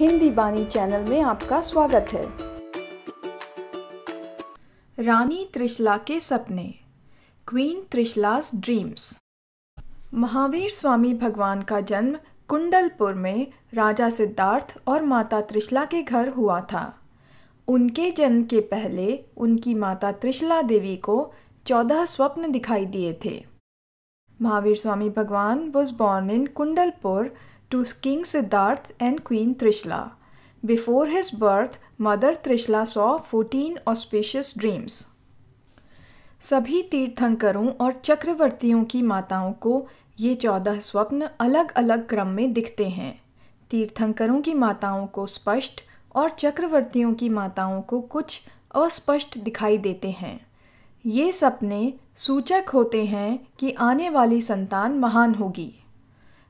हिंदी बानी चैनल में आपका स्वागत है रानी त्रिशला के सपने क्वीन त्रिशलास ड्रीम्स महावीर स्वामी भगवान का जन्म कुंडलपुर में राजा सिद्धार्थ और माता त्रिशला के घर हुआ था उनके जन्म के पहले उनकी माता त्रिशला देवी को चौदह स्वप्न दिखाई दिए थे Mahavir Swami Bhagwan was born in Kundalpur to King Siddharth and Queen Trishla. Before his birth, Mother Trishla saw 14 auspicious dreams. सभी तीर्थंकरों और चक्रवर्तियों की माताओं को ये चौदह स्वप्न अलग अलग क्रम में दिखते हैं तीर्थंकरों की माताओं को स्पष्ट और चक्रवर्तियों की माताओं को कुछ अस्पष्ट दिखाई देते हैं ये सपने सूचक होते हैं कि आने वाली संतान महान होगी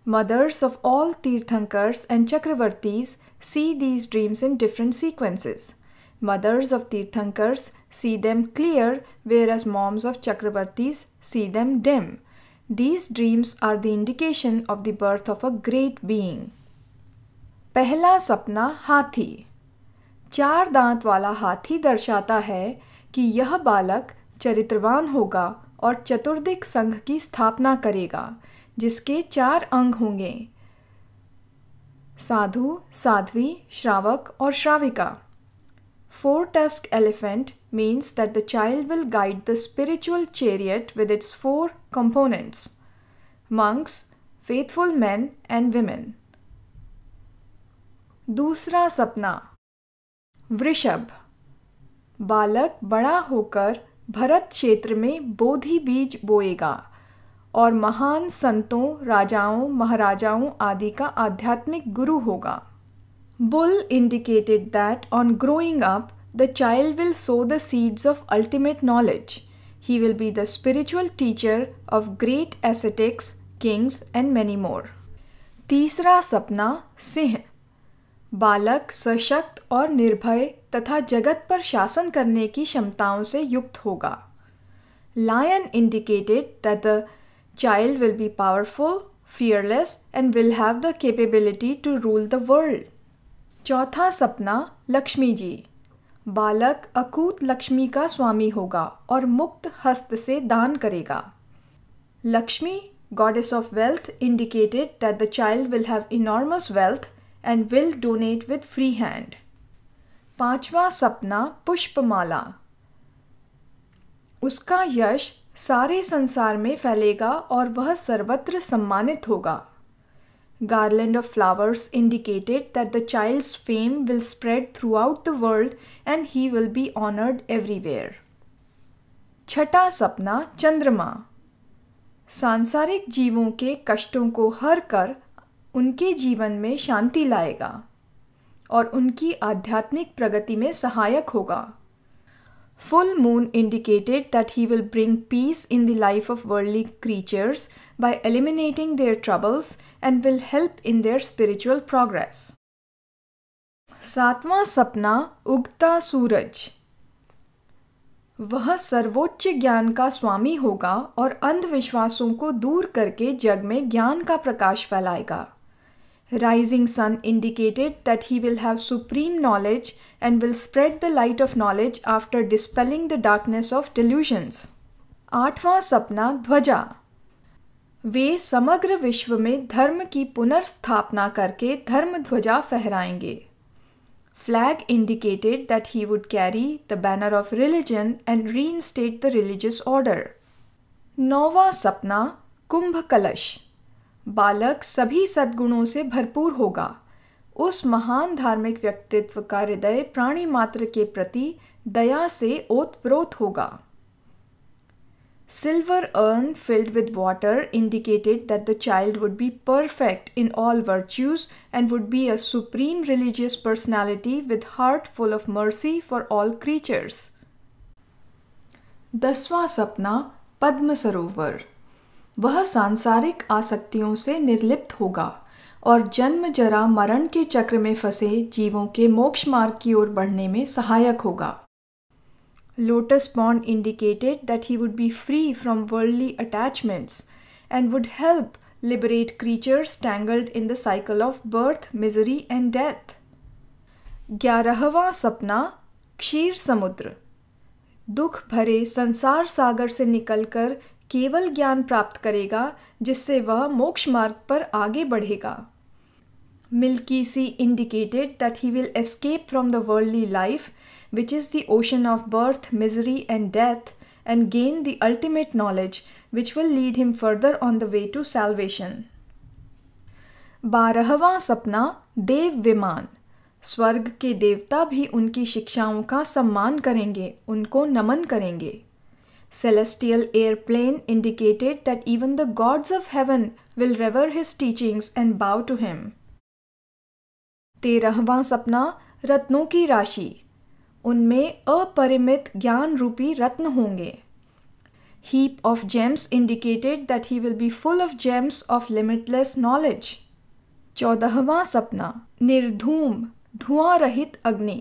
Mothers of all Tirthankars and Chakravartis see these dreams in different sequences. Mothers of Tirthankars see them clear, whereas moms of Chakravartis see them dim. These dreams are the indication of the birth of a great being. पहला सपना हाथी चार दांत वाला हाथी दर्शाता है कि यह बालक चरित्रवान होगा और चतुर्दिक संघ की स्थापना करेगा जिसके चार अंग होंगे साधु साध्वी श्रावक और श्राविका four tusk elephant means that the child will guide the spiritual chariot with its four components monks faithful men and women दूसरा सपना वृषभ बालक बड़ा होकर भरत क्षेत्र में बोधि बीज बोएगा और महान संतों राजाओं महाराजाओं आदि का आध्यात्मिक गुरु होगा bull indicated that on growing up the child will sow the seeds of ultimate knowledge he will be the spiritual teacher of great ascetics kings and many more तीसरा सपना सिंह बालक सशक्त और निर्भय तथा जगत पर शासन करने की क्षमताओं से युक्त होगा lion indicated that the child will be powerful, fearless and will have the capability to rule the world. चौथा सपना लक्ष्मी जी बालक अकूत लक्ष्मी का स्वामी होगा और मुक्त हस्त से दान करेगा Lakshmi goddess of wealth indicated that the child will have enormous wealth and will donate with free hand. पांचवा सपना पुष्पमाला उसका यश सारे संसार में फैलेगा और वह सर्वत्र सम्मानित होगा garland of flowers indicated that the child's fame will spread throughout the world and he will be honoured everywhere छठा सपना चंद्रमा सांसारिक जीवों के कष्टों को हर कर उनके जीवन में शांति लाएगा और उनकी आध्यात्मिक प्रगति में सहायक होगा Full moon indicated that he will bring peace in the life of worldly creatures by eliminating their troubles and will help in their spiritual progress. सातवां सपना उगता सूरज वह सर्वोच्च ज्ञान का स्वामी होगा और अंधविश्वासों को दूर करके जग में ज्ञान का प्रकाश फैलाएगा rising sun indicated that he will have supreme knowledge and will spread the light of knowledge after dispelling the darkness of delusions. आठवां सपना ध्वजा वे समग्र विश्व में धर्म की पुनर्स्थापना करके धर्म ध्वजा फहराएंगे flag Flag indicated that he would carry the banner of religion and reinstate the religious order नौवा सपना कुंभ कलश बालक सभी सद्गुणों से भरपूर होगा उस महान धार्मिक व्यक्तित्व का हृदय प्राणी मात्र के प्रति दया से ओतप्रोत होगा silver urn filled with water indicated that the child would be perfect in all virtues and would be a supreme religious personality with heart full of mercy for all creatures दसवां सपना पद्म सरोवर वह सांसारिक आसक्तियों से निर्लिप्त होगा और जन्म जरा मरण के चक्र में फंसे जीवों के मोक्ष मार्ग की ओर बढ़ने में सहायक होगा lotus pond indicated that he would be free from worldly attachments and would help liberate creatures tangled in the cycle of birth misery and death ग्यारहवा सपना क्षीर समुद्र दुख भरे संसार सागर से निकलकर केवल ज्ञान प्राप्त करेगा जिससे वह मोक्ष मार्ग पर आगे बढ़ेगा milky sea indicated that he will escape from the worldly life which is the ocean of birth misery and death and gain the ultimate knowledge which will lead him further on the way to salvation बारहवा सपना देव विमान स्वर्ग के देवता भी उनकी शिक्षाओं का सम्मान करेंगे उनको नमन करेंगे Celestial airplane indicated that even the gods of heaven will revere his teachings and bow to him. तेरहवा सपना रत्नों की राशि उनमें अपरिमित ज्ञान रूपी रत्न होंगे heap of gems indicated that he will be full of gems of limitless knowledge. चौदहवा सपना निर्धूम धुआं रहित अग्नि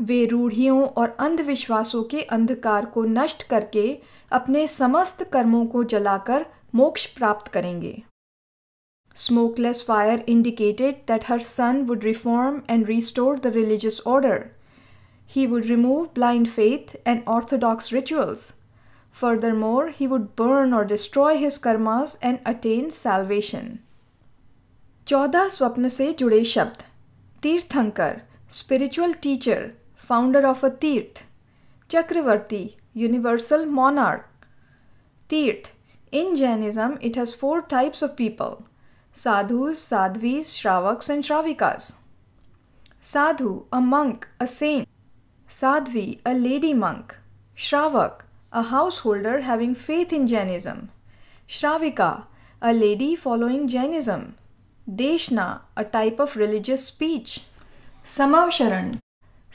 वे रूढ़ियों और अंधविश्वासों के अंधकार को नष्ट करके अपने समस्त कर्मों को जलाकर मोक्ष प्राप्त करेंगे smokeless fire indicated that her son would reform and restore the religious order he would remove blind faith and orthodox rituals furthermore he would burn और destroy his karmas and attain salvation चौदह स्वप्न से जुड़े शब्द Tirthankar spiritual teacher founder of a Tirth, Chakravarti, universal monarch. Tirth, in Jainism, it has four types of people sadhus, sadhvis, shravaks, and shravikas. Sadhu, a monk, a saint. Sadhvi, a lady monk. Shravak, a householder having faith in Jainism. Shravika, a lady following Jainism. Deshna, a type of religious speech. Samavsharan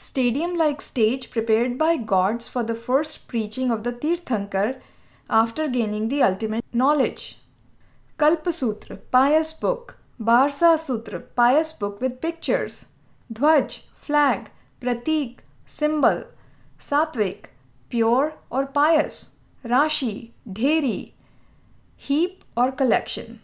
stadium like stage prepared by gods for the first preaching of the Tirthankar after gaining the ultimate knowledge. Kalpasutra, pious book. Barsa Sutra, pious book with pictures. Dhvaj, flag. Pratik, symbol. Satvik, pure or pious. Rashi, dheri, heap or collection.